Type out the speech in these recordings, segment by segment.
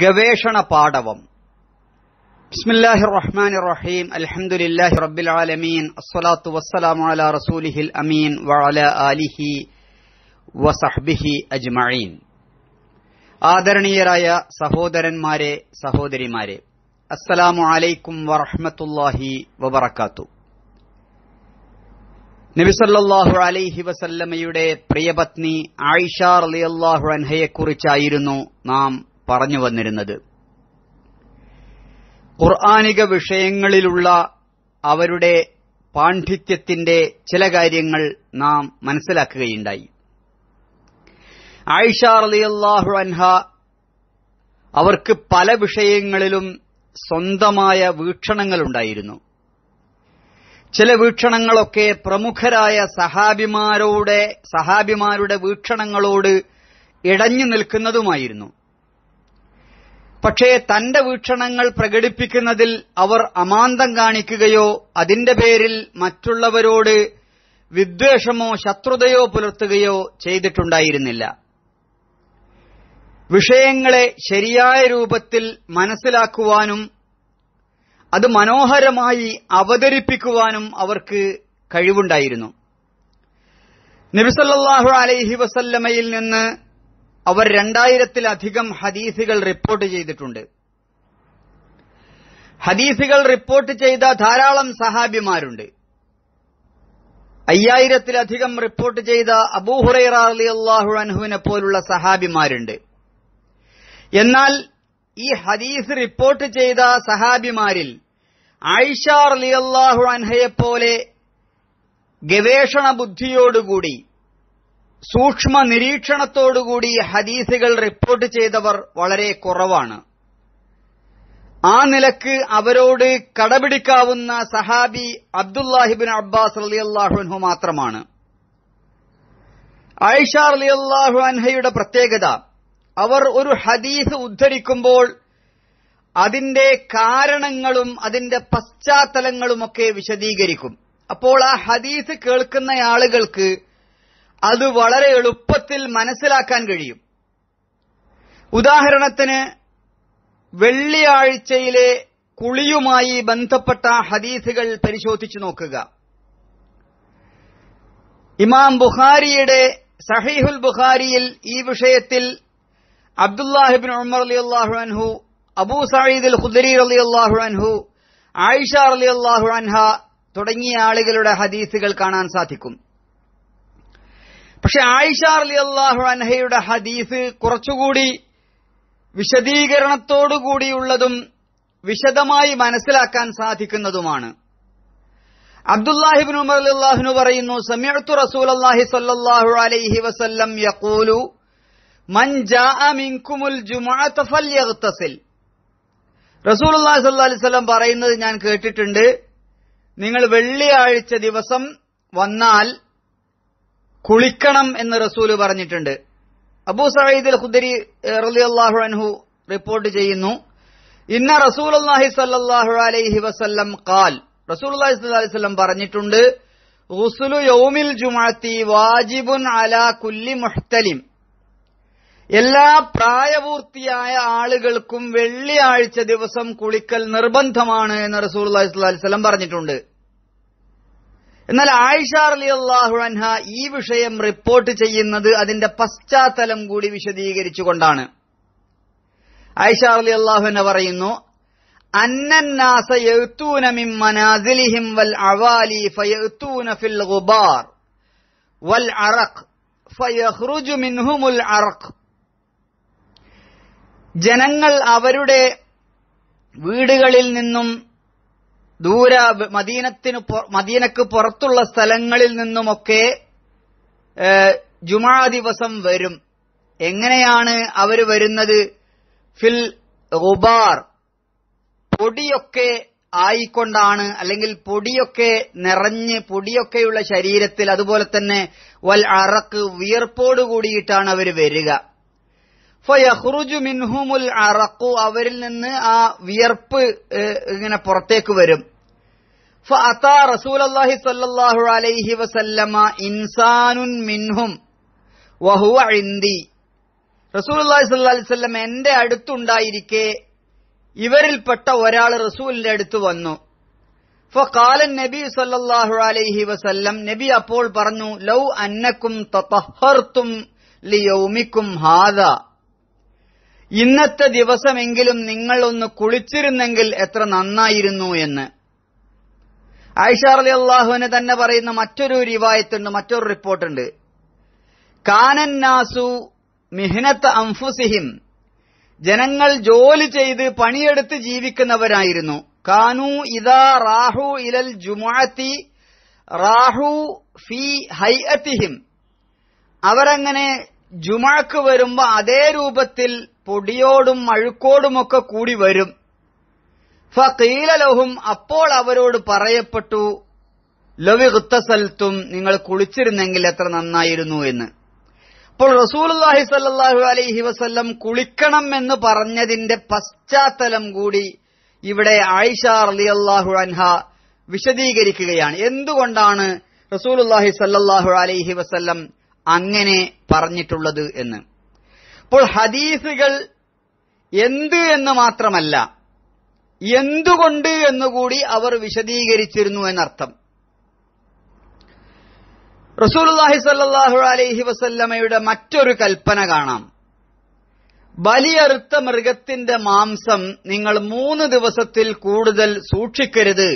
ഗവേഷണ പാഠവം ബിസ്മില്ലാഹി റഹ്മാനിർ റഹീം അൽഹംദുലില്ലാഹി റബ്ബിൽ ആലമീൻ അസ്സലാത്തു വസ്സലാമു അലാ റസൂലിഹിൽ അമീൻ വഅല ആലിഹി വസഹ്ബിഹി അജ്മഈൻ ആദരണീയരായ സഹോദരന്മാരെ സഹോദരിമാരെ അസ്സലാമു അലൈക്കും വറഹ്മത്തുള്ളാഹി വബറകാത്തു സല്ലല്ലാഹു അലൈഹി വസല്ലമയുടെ പ്രിയപത്നി ആയിഷ റളിയല്ലാഹു അൻഹയെക്കുറിച്ചായിരുന്നു നാം പറഞ്ഞു വന്നിരുന്നത് ഖുർആാനിക വിഷയങ്ങളിലുള്ള അവരുടെ പാണ്ഡിത്യത്തിന്റെ ചില കാര്യങ്ങൾ നാം മനസ്സിലാക്കുകയുണ്ടായി ആയിഷ അലിയല്ലാഹു അൻഹ അവർക്ക് പല വിഷയങ്ങളിലും സ്വന്തമായ വീക്ഷണങ്ങളുണ്ടായിരുന്നു ചില വീക്ഷണങ്ങളൊക്കെ പ്രമുഖരായ സഹാബിമാരോടെ സഹാബിമാരുടെ വീക്ഷണങ്ങളോട് ഇടഞ്ഞു നിൽക്കുന്നതുമായിരുന്നു പക്ഷേ തന്റെ വീക്ഷണങ്ങൾ പ്രകടിപ്പിക്കുന്നതിൽ അവർ അമാന്തം കാണിക്കുകയോ അതിന്റെ പേരിൽ മറ്റുള്ളവരോട് വിദ്വേഷമോ ശത്രുതയോ പുലർത്തുകയോ ചെയ്തിട്ടുണ്ടായിരുന്നില്ല വിഷയങ്ങളെ ശരിയായ രൂപത്തിൽ മനസ്സിലാക്കുവാനും അത് മനോഹരമായി അവതരിപ്പിക്കുവാനും അവർക്ക് കഴിവുണ്ടായിരുന്നു നബിസല്ലാഹു അലൈഹി വസല്ലമയിൽ നിന്ന് അവർ രണ്ടായിരത്തിലധികം ഹദീസുകൾ റിപ്പോർട്ട് ചെയ്തിട്ടുണ്ട് ഹദീസുകൾ റിപ്പോർട്ട് ചെയ്ത ധാരാളം സഹാബിമാരുണ്ട് അയ്യായിരത്തിലധികം റിപ്പോർട്ട് ചെയ്ത അബൂഹുറൈറ റാലി അള്ളാഹു അൻഹുവിനെ പോലുള്ള സഹാബിമാരുണ്ട് എന്നാൽ ഈ ഹദീസ് റിപ്പോർട്ട് ചെയ്ത സഹാബിമാരിൽ ആയിഷ അലി അള്ളാഹു അൻഹയെപ്പോലെ ഗവേഷണ ബുദ്ധിയോടുകൂടി സൂക്ഷ്മ നിരീക്ഷണത്തോടുകൂടി ഹദീസുകൾ റിപ്പോർട്ട് ചെയ്തവർ വളരെ കുറവാണ് ആ നിലക്ക് അവരോട് കടപിടിക്കാവുന്ന സഹാബി അബ്ദുല്ലാഹിബിൻ അബ്ബാസ് അലിയല്ലാഹുൻഹു മാത്രമാണ് ഐഷ അലിയല്ലാഹു അൻഹയുടെ പ്രത്യേകത അവർ ഒരു ഹദീസ് ഉദ്ധരിക്കുമ്പോൾ അതിന്റെ കാരണങ്ങളും അതിന്റെ പശ്ചാത്തലങ്ങളുമൊക്കെ വിശദീകരിക്കും അപ്പോൾ ആ ഹദീസ് കേൾക്കുന്ന ആളുകൾക്ക് അത് വളരെ എളുപ്പത്തിൽ മനസ്സിലാക്കാൻ കഴിയും ഉദാഹരണത്തിന് വെള്ളിയാഴ്ചയിലെ കുളിയുമായി ബന്ധപ്പെട്ട ഹദീസുകൾ പരിശോധിച്ചു നോക്കുക ഇമാം ബുഖാരിയുടെ സഹീഹുൽ ബുഖാരിയിൽ ഈ വിഷയത്തിൽ അബ്ദുല്ലാഹിബിൻ ഉമർ അലി അള്ളാഹു അൻഹു അബൂ സയ്യിദ് അൽ ഖുദരി അലി അള്ളാഹു അൻഹു ആയിഷ അലി അള്ളാഹു അൻഹ തുടങ്ങിയ ആളുകളുടെ ഹദീസുകൾ കാണാൻ സാധിക്കും പക്ഷെ ആയിഷ അലി അള്ളാഹു അൻഹയുടെ ഹദീസ് കുറച്ചുകൂടി വിശദീകരണത്തോടുകൂടിയുള്ളതും വിശദമായി മനസ്സിലാക്കാൻ സാധിക്കുന്നതുമാണ് അബ്ദുല്ലാഹിബിനു ഉമർ അള്ളാഹുനു പറയുന്നു സമയത്തു റസൂൽ അള്ളാഹി സല്ലാഹു അലൈഹി വസല്ലം യക്കൂലു മൻ ജാഅമിൻകുമുൽ ജുമുഅത റസൂൽ അള്ളാഹി അലൈഹി വസല്ലം പറയുന്നത് ഞാൻ കേട്ടിട്ടുണ്ട് നിങ്ങൾ വെള്ളിയാഴ്ച ദിവസം വന്നാൽ കുളിക്കണം എന്ന് റസൂല് പറഞ്ഞിട്ടുണ്ട് അബൂ സഹീദ് ഖുദരി റളിയല്ലാഹു അൻഹു റിപ്പോർട്ട് ചെയ്യുന്നു ഇന്ന റസൂൽ അള്ളാഹി സല്ലാഹു അലൈഹി വസല്ലം കാൽ റസൂൽ അള്ളാഹി അലൈഹി വസല്ലം പറഞ്ഞിട്ടുണ്ട് ഗുസ്ലു യൗമിൽ ജുമാത്തി വാജിബുൻ അലാ കുല്ലി മുഹ്തലിം എല്ലാ പ്രായപൂർത്തിയായ ആളുകൾക്കും വെള്ളിയാഴ്ച ദിവസം കുളിക്കൽ നിർബന്ധമാണ് എന്ന് റസൂൽ അള്ളാഹി സ്വല്ലം പറഞ്ഞിട്ടുണ്ട് എന്നാൽ ആയിഷ അലി അള്ളാഹു അൻഹ ഈ വിഷയം റിപ്പോർട്ട് ചെയ്യുന്നത് അതിന്റെ പശ്ചാത്തലം കൂടി വിശദീകരിച്ചുകൊണ്ടാണ് ആയിഷ അലി അള്ളാഹു എന്ന പറയുന്നു അന്നന്നാസ യൗത്തൂന മിൻ വൽ അവാലി ഫിൽ ഗുബാർ വൽ അറഖ് ഫയഖ്റുജു മിൻഹുമുൽ അറഖ് ജനങ്ങൾ അവരുടെ വീടുകളിൽ നിന്നും ദൂര മദീനത്തിന് മദീനക്ക് പുറത്തുള്ള സ്ഥലങ്ങളിൽ നിന്നുമൊക്കെ ജുമാ ദിവസം വരും എങ്ങനെയാണ് അവർ വരുന്നത് ഫിൽ റുബാർ പൊടിയൊക്കെ ആയിക്കൊണ്ടാണ് അല്ലെങ്കിൽ പൊടിയൊക്കെ നിറഞ്ഞ് പൊടിയൊക്കെയുള്ള ശരീരത്തിൽ അതുപോലെ തന്നെ വൽ അറക്ക് വിയർപ്പോടുകൂടിയിട്ടാണ് കൂടിയിട്ടാണ് അവർ വരിക ഫയഹ്റുജു മിൻഹുമുൽ അറക്കു അവരിൽ നിന്ന് ആ വിയർപ്പ് ഇങ്ങനെ പുറത്തേക്ക് വരും ഫഅതാ റസൂൽ അള്ളാഹി സല്ലാഹു അലൈഹി വസല്ലമ ഇൻസാനുൻ മിൻഹും വഹുവ ഇന്തി റസൂൽ അള്ളാഹി സല്ലാ എൻ്റെ എന്റെ അടുത്തുണ്ടായിരിക്കെ ഇവരിൽപ്പെട്ട ഒരാൾ റസൂലിന്റെ അടുത്ത് വന്നു ഫാലൻ നബി സല്ലാഹു അലൈഹി വസല്ലം നബി അപ്പോൾ പറഞ്ഞു ലൗ അന്നക്കും തത്തഹർത്തും ലിയൗമിക്കും ഹാദ ഇന്നത്തെ ദിവസമെങ്കിലും നിങ്ങൾ ഒന്ന് കുളിച്ചിരുന്നെങ്കിൽ എത്ര നന്നായിരുന്നു എന്ന് ഐഷാർലി അള്ളാഹുവിന് തന്നെ പറയുന്ന മറ്റൊരു റിവായത്തുണ്ട് മറ്റൊരു റിപ്പോർട്ടുണ്ട് കാനൻ നാസു മിഹ്നത്ത് അംഫുസിഹിം ജനങ്ങൾ ജോലി ചെയ്ത് പണിയെടുത്ത് ജീവിക്കുന്നവരായിരുന്നു കാനു ഇതാ റാഹു ഇലൽ ജുമാഅത്തി റാഹു ഫി ഹൈഅത്തിഹിം അവരങ്ങനെ ജുമാക്ക് വരുമ്പോ അതേ രൂപത്തിൽ പൊടിയോടും അഴുക്കോടുമൊക്കെ കൂടി വരും ഫീലലോഹും അപ്പോൾ അവരോട് പറയപ്പെട്ടു ലവി കുത്തസൽത്തും നിങ്ങൾ കുളിച്ചിരുന്നെങ്കിൽ എത്ര നന്നായിരുന്നു എന്ന് അപ്പോൾ റസൂലുല്ലാഹി സല്ലാഹു അലൈഹി വസ്ല്ലം കുളിക്കണം എന്ന് പറഞ്ഞതിന്റെ പശ്ചാത്തലം കൂടി ഇവിടെ ആയിഷ അലി അള്ളാഹു അൻഹ വിശദീകരിക്കുകയാണ് എന്തുകൊണ്ടാണ് റസൂലുല്ലാഹി സല്ലാഹു അലൈഹി വസ്ല്ലം അങ്ങനെ പറഞ്ഞിട്ടുള്ളത് എന്ന് അപ്പോൾ ഹദീസുകൾ എന്ത് എന്ന് മാത്രമല്ല എന്തുകൊണ്ട് എന്നുകൂടി അവർ വിശദീകരിച്ചിരുന്നു എന്നർത്ഥം റസൂലുല്ലാഹി സല്ലാഹു അലൈഹി വസല്ലമയുടെ മറ്റൊരു കൽപ്പന കാണാം ബലിയറുത്ത മൃഗത്തിന്റെ മാംസം നിങ്ങൾ മൂന്ന് ദിവസത്തിൽ കൂടുതൽ സൂക്ഷിക്കരുത്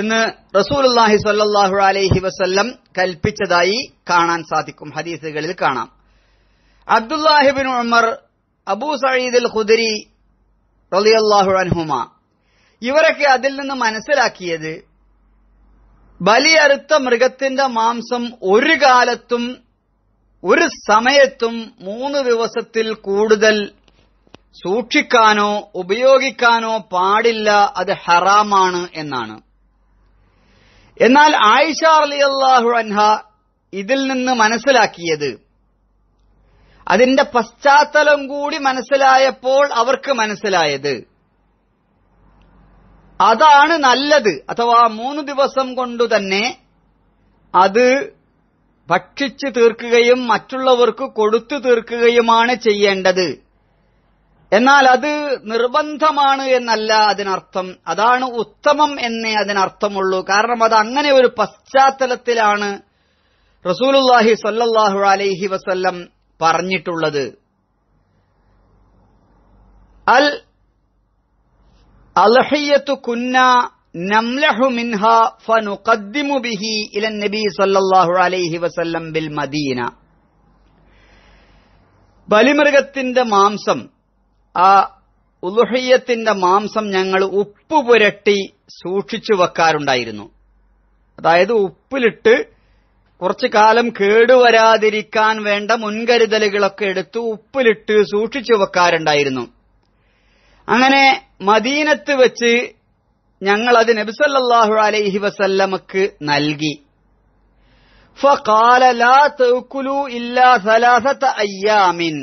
എന്ന് റസൂലുല്ലാഹി സ്വല്ലല്ലാഹു അലൈഹി വസല്ലം കൽപ്പിച്ചതായി കാണാൻ സാധിക്കും ഹദീസുകളിൽ കാണാം അബ്ദുല്ലാഹിബിൻ ഉമർ അബൂ സയീദ് അൽ ഖുദരി റളിയല്ലാഹു അൻഹുമ ഇവരൊക്കെ അതിൽ നിന്ന് മനസ്സിലാക്കിയത് ബലിയറുത്ത മൃഗത്തിന്റെ മാംസം ഒരു കാലത്തും ഒരു സമയത്തും മൂന്ന് ദിവസത്തിൽ കൂടുതൽ സൂക്ഷിക്കാനോ ഉപയോഗിക്കാനോ പാടില്ല അത് ഹറാമാണ് എന്നാണ് എന്നാൽ ആയിഷ അലി അള്ളാഹു അൻഹ ഇതിൽ നിന്ന് മനസ്സിലാക്കിയത് അതിന്റെ പശ്ചാത്തലം കൂടി മനസ്സിലായപ്പോൾ അവർക്ക് മനസ്സിലായത് അതാണ് നല്ലത് അഥവാ മൂന്ന് ദിവസം കൊണ്ട് തന്നെ അത് ഭക്ഷിച്ചു തീർക്കുകയും മറ്റുള്ളവർക്ക് കൊടുത്തു തീർക്കുകയുമാണ് ചെയ്യേണ്ടത് എന്നാൽ അത് നിർബന്ധമാണ് എന്നല്ല അതിനർത്ഥം അതാണ് ഉത്തമം എന്നേ അതിനർത്ഥമുള്ളൂ കാരണം അത് അങ്ങനെ ഒരു പശ്ചാത്തലത്തിലാണ് റസൂലുല്ലാഹി സല്ലാഹു അലൈഹി വസല്ലം പറഞ്ഞിട്ടുള്ളത് അൽ അലഹയ്യത്തു കുന്ന നംലഹു മിൻഹ ഫനുഖദ്ദിമു ബിഹി ഇലൻ നബി സല്ലല്ലാഹു അലൈഹി വസല്ലം ബിൽ മദീന ബലിമൃഗത്തിന്റെ മാംസം ആ ഉലുഹയ്യത്തിന്റെ മാംസം ഞങ്ങൾ ഉപ്പ് പുരട്ടി സൂക്ഷിച്ചു വെക്കാറുണ്ടായിരുന്നു അതായത് ഉപ്പിലിട്ട് കുറച്ചു കാലം കേടുവരാതിരിക്കാൻ വേണ്ട മുൻകരുതലുകളൊക്കെ എടുത്ത് ഉപ്പിലിട്ട് സൂക്ഷിച്ചു വെക്കാറുണ്ടായിരുന്നു അങ്ങനെ മദീനത്ത് വെച്ച് ഞങ്ങൾ അത് നബിസല്ലാഹു അലൈഹി വസല്ലമക്ക് നൽകി ഫഖാല ലാ ഇല്ലാ സലാസത അയ്യാമിൻ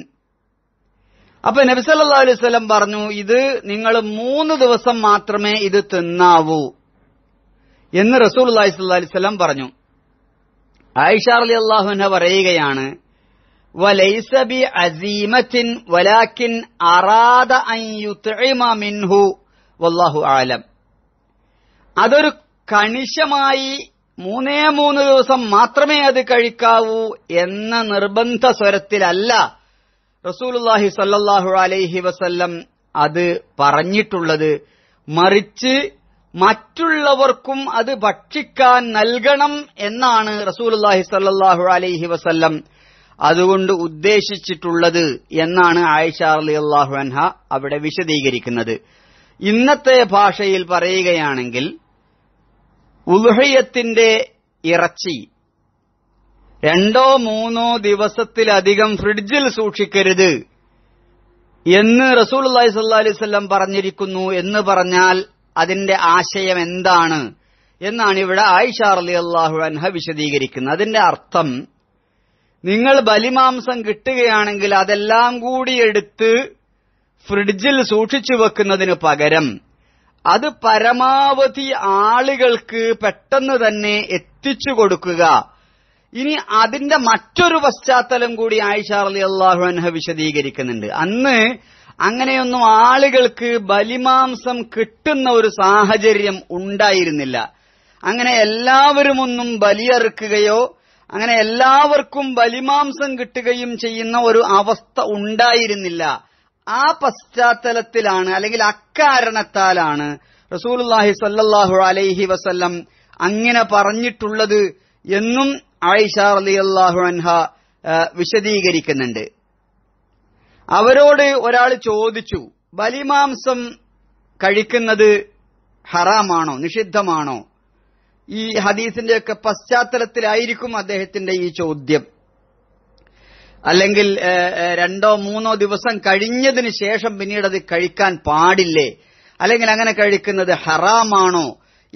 അപ്പൊ നബിസല്ലാ അലൈഹി സ്വലം പറഞ്ഞു ഇത് നിങ്ങൾ മൂന്ന് ദിവസം മാത്രമേ ഇത് തിന്നാവൂ എന്ന് റസൂൽ അള്ളാഹി അലൈഹി സ്വലം പറഞ്ഞു ആയിഷ അലി അള്ളാഹുന പറയുകയാണ് അസീമത്തിൻ മിൻഹു വല്ലാഹു ആലം അതൊരു കണിശമായി മൂന്നേ മൂന്ന് ദിവസം മാത്രമേ അത് കഴിക്കാവൂ എന്ന നിർബന്ധ സ്വരത്തിലല്ല റസൂലുല്ലാഹി സല്ലാഹു അലൈഹി വസല്ലം അത് പറഞ്ഞിട്ടുള്ളത് മറിച്ച് മറ്റുള്ളവർക്കും അത് ഭക്ഷിക്കാൻ നൽകണം എന്നാണ് റസൂലുല്ലാഹി സല്ലാഹു അലൈഹി വസല്ലം അതുകൊണ്ട് ഉദ്ദേശിച്ചിട്ടുള്ളത് എന്നാണ് ആയിഷ അലി അള്ളാഹു അൻഹ അവിടെ വിശദീകരിക്കുന്നത് ഇന്നത്തെ ഭാഷയിൽ പറയുകയാണെങ്കിൽ ഉൽഹയത്തിന്റെ ഇറച്ചി രണ്ടോ മൂന്നോ ദിവസത്തിലധികം ഫ്രിഡ്ജിൽ സൂക്ഷിക്കരുത് എന്ന് റസൂൾ അള്ളഹി സല്ലാ അലൈവല്ലം പറഞ്ഞിരിക്കുന്നു എന്ന് പറഞ്ഞാൽ അതിന്റെ ആശയം എന്താണ് എന്നാണ് ഇവിടെ ആയിഷ അലി അള്ളാഹു അൻഹ വിശദീകരിക്കുന്നത് അതിന്റെ അർത്ഥം നിങ്ങൾ ബലിമാംസം കിട്ടുകയാണെങ്കിൽ അതെല്ലാം കൂടി എടുത്ത് ഫ്രിഡ്ജിൽ സൂക്ഷിച്ചു വെക്കുന്നതിന് പകരം അത് പരമാവധി ആളുകൾക്ക് പെട്ടെന്ന് തന്നെ എത്തിച്ചു കൊടുക്കുക ഇനി അതിന്റെ മറ്റൊരു പശ്ചാത്തലം കൂടി ആയിഷ അലി അള്ളാഹു അൻഹ വിശദീകരിക്കുന്നുണ്ട് അന്ന് അങ്ങനെയൊന്നും ആളുകൾക്ക് ബലിമാംസം കിട്ടുന്ന ഒരു സാഹചര്യം ഉണ്ടായിരുന്നില്ല അങ്ങനെ എല്ലാവരും ഒന്നും ബലിയറുക്കുകയോ അങ്ങനെ എല്ലാവർക്കും ബലിമാംസം കിട്ടുകയും ചെയ്യുന്ന ഒരു അവസ്ഥ ഉണ്ടായിരുന്നില്ല ആ പശ്ചാത്തലത്തിലാണ് അല്ലെങ്കിൽ അക്കാരണത്താലാണ് റസൂലുല്ലാഹി സല്ലാഹു അലൈഹി വസല്ലം അങ്ങനെ പറഞ്ഞിട്ടുള്ളത് എന്നും ആയിഷ അൻഹ വിശദീകരിക്കുന്നുണ്ട് അവരോട് ഒരാൾ ചോദിച്ചു ബലിമാംസം കഴിക്കുന്നത് ഹറാമാണോ നിഷിദ്ധമാണോ ഈ ഹദീസിന്റെയൊക്കെ പശ്ചാത്തലത്തിലായിരിക്കും അദ്ദേഹത്തിന്റെ ഈ ചോദ്യം അല്ലെങ്കിൽ രണ്ടോ മൂന്നോ ദിവസം കഴിഞ്ഞതിന് ശേഷം പിന്നീട് അത് കഴിക്കാൻ പാടില്ലേ അല്ലെങ്കിൽ അങ്ങനെ കഴിക്കുന്നത് ഹറാമാണോ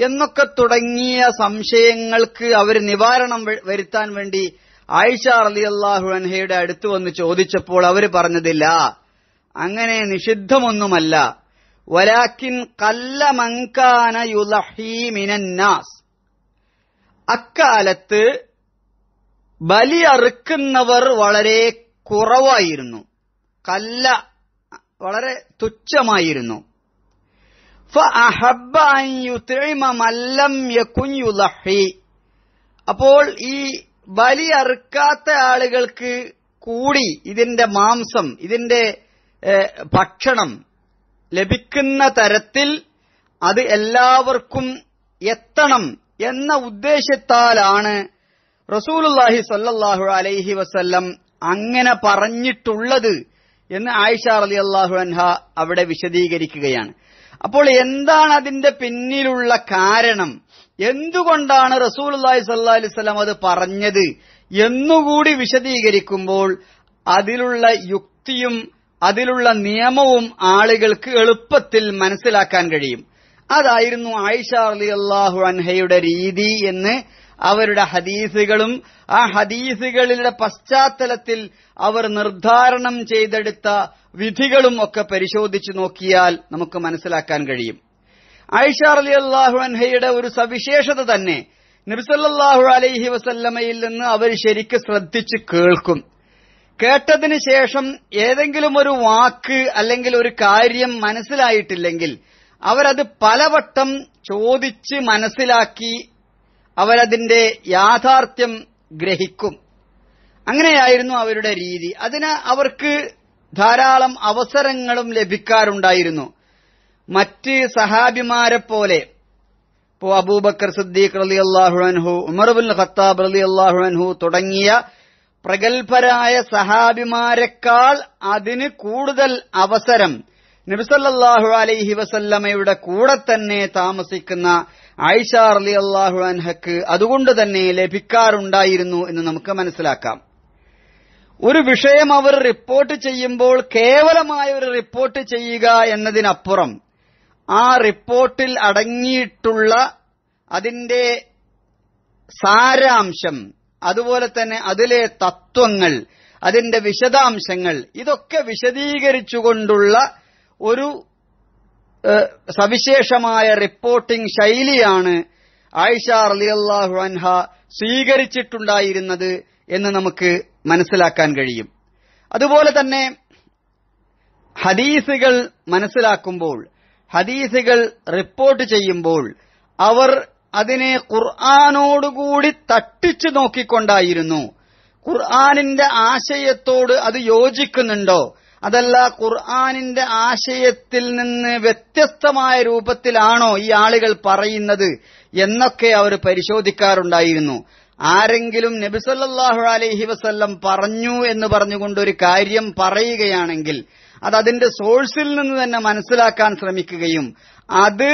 എന്നൊക്കെ തുടങ്ങിയ സംശയങ്ങൾക്ക് അവർ നിവാരണം വരുത്താൻ വേണ്ടി ആയിഷ അലി അള്ളാഹു അൻഹയുടെ അടുത്ത് വന്ന് ചോദിച്ചപ്പോൾ അവർ പറഞ്ഞതില്ല അങ്ങനെ നിഷിദ്ധമൊന്നുമല്ല വലാക്കിൻ കല്ല മങ്കാന അക്കാലത്ത് ബലി അറുക്കുന്നവർ വളരെ കുറവായിരുന്നു കല്ല വളരെ തുച്ഛമായിരുന്നു അപ്പോൾ ഈ ബലി അറുക്കാത്ത ആളുകൾക്ക് കൂടി ഇതിന്റെ മാംസം ഇതിന്റെ ഭക്ഷണം ലഭിക്കുന്ന തരത്തിൽ അത് എല്ലാവർക്കും എത്തണം എന്ന ഉദ്ദേശത്താലാണ് റസൂലുല്ലാഹി സല്ലാഹു അലൈഹി വസല്ലം അങ്ങനെ പറഞ്ഞിട്ടുള്ളത് എന്ന് ആയിഷ അലി അള്ളാഹു അൻഹ അവിടെ വിശദീകരിക്കുകയാണ് അപ്പോൾ എന്താണ് അതിന്റെ പിന്നിലുള്ള കാരണം എന്തുകൊണ്ടാണ് റസൂൽ അള്ളാഹി സല്ലാ അലിസ്ലാം അത് പറഞ്ഞത് എന്നുകൂടി വിശദീകരിക്കുമ്പോൾ അതിലുള്ള യുക്തിയും അതിലുള്ള നിയമവും ആളുകൾക്ക് എളുപ്പത്തിൽ മനസ്സിലാക്കാൻ കഴിയും അതായിരുന്നു ആയിഷ അലി അള്ളാഹു അൻഹയുടെ രീതി എന്ന് അവരുടെ ഹദീസുകളും ആ ഹദീസുകളുടെ പശ്ചാത്തലത്തിൽ അവർ നിർദ്ധാരണം ചെയ്തെടുത്ത വിധികളും ഒക്കെ പരിശോധിച്ചു നോക്കിയാൽ നമുക്ക് മനസ്സിലാക്കാൻ കഴിയും ആയിഷ അലി അള്ളാഹു അൻഹയുടെ ഒരു സവിശേഷത തന്നെ നിർസല്ലാഹു അലൈഹി വസല്ലമയിൽ നിന്ന് അവർ ശരിക്ക് ശ്രദ്ധിച്ച് കേൾക്കും കേട്ടതിന് ശേഷം ഏതെങ്കിലും ഒരു വാക്ക് അല്ലെങ്കിൽ ഒരു കാര്യം മനസ്സിലായിട്ടില്ലെങ്കിൽ അവരത് പലവട്ടം ചോദിച്ച് മനസ്സിലാക്കി അവരതിന്റെ യാഥാർത്ഥ്യം ഗ്രഹിക്കും അങ്ങനെയായിരുന്നു അവരുടെ രീതി അതിന് അവർക്ക് ധാരാളം അവസരങ്ങളും ലഭിക്കാറുണ്ടായിരുന്നു മറ്റ് സഹാബിമാരെ പോലെ ഇപ്പോ അബൂബക്കർ സിദ്ദീഖ് റലി അള്ളാഹുഹു ഉമർബുൽ ഖത്താബ് റലി അള്ളാഹുഹു തുടങ്ങിയ പ്രഗത്ഭരായ സഹാബിമാരെക്കാൾ അതിന് കൂടുതൽ അവസരം നബിസല്ലാഹു അലൈഹി വസല്ലമയുടെ കൂടെ തന്നെ താമസിക്കുന്ന ആയിഷ അർലി അള്ളാഹു അൻഹക്ക് അതുകൊണ്ട് തന്നെ ലഭിക്കാറുണ്ടായിരുന്നു എന്ന് നമുക്ക് മനസ്സിലാക്കാം ഒരു വിഷയം അവർ റിപ്പോർട്ട് ചെയ്യുമ്പോൾ കേവലമായ ഒരു റിപ്പോർട്ട് ചെയ്യുക എന്നതിനപ്പുറം ആ റിപ്പോർട്ടിൽ അടങ്ങിയിട്ടുള്ള അതിന്റെ സാരാംശം അതുപോലെ തന്നെ അതിലെ തത്വങ്ങൾ അതിന്റെ വിശദാംശങ്ങൾ ഇതൊക്കെ വിശദീകരിച്ചുകൊണ്ടുള്ള ഒരു സവിശേഷമായ റിപ്പോർട്ടിംഗ് ശൈലിയാണ് ആയിഷ അലിയല്ലാഹു അൻഹ സ്വീകരിച്ചിട്ടുണ്ടായിരുന്നത് എന്ന് നമുക്ക് മനസ്സിലാക്കാൻ കഴിയും അതുപോലെ തന്നെ ഹദീസുകൾ മനസ്സിലാക്കുമ്പോൾ ഹദീസുകൾ റിപ്പോർട്ട് ചെയ്യുമ്പോൾ അവർ അതിനെ ഖുർആാനോടുകൂടി തട്ടിച്ചു നോക്കിക്കൊണ്ടായിരുന്നു ഖുർആാനിന്റെ ആശയത്തോട് അത് യോജിക്കുന്നുണ്ടോ അതല്ല ഖുർആാനിന്റെ ആശയത്തിൽ നിന്ന് വ്യത്യസ്തമായ രൂപത്തിലാണോ ഈ ആളുകൾ പറയുന്നത് എന്നൊക്കെ അവർ പരിശോധിക്കാറുണ്ടായിരുന്നു ആരെങ്കിലും നബിസല്ലാഹു അലൈഹി വസ്ല്ലം പറഞ്ഞു എന്ന് പറഞ്ഞുകൊണ്ട് ഒരു കാര്യം പറയുകയാണെങ്കിൽ അത് അതിന്റെ സോഴ്സിൽ നിന്ന് തന്നെ മനസ്സിലാക്കാൻ ശ്രമിക്കുകയും അത്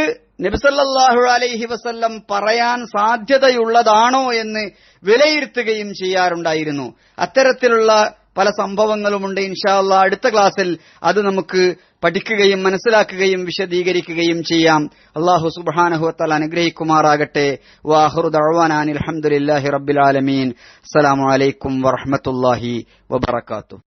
നബിസല്ലാഹു അലൈഹി വസ്ല്ലം പറയാൻ സാധ്യതയുള്ളതാണോ എന്ന് വിലയിരുത്തുകയും ചെയ്യാറുണ്ടായിരുന്നു അത്തരത്തിലുള്ള പല സംഭവങ്ങളുമുണ്ട് ഇൻഷാല്ല അടുത്ത ക്ലാസ്സിൽ അത് നമുക്ക് പഠിക്കുകയും മനസ്സിലാക്കുകയും വിശദീകരിക്കുകയും ചെയ്യാം അള്ളാഹു സുബാനഹുത്തൽ അനുഗ്രഹിക്കുമാറാകട്ടെ വാഹുദാൻ അലഹമുല്ലാഹി റബ്ബിലാലമീൻ അസ്സലാമലൈക്കും വറഹമത്തല്ലാഹി വബർക്കാത്തു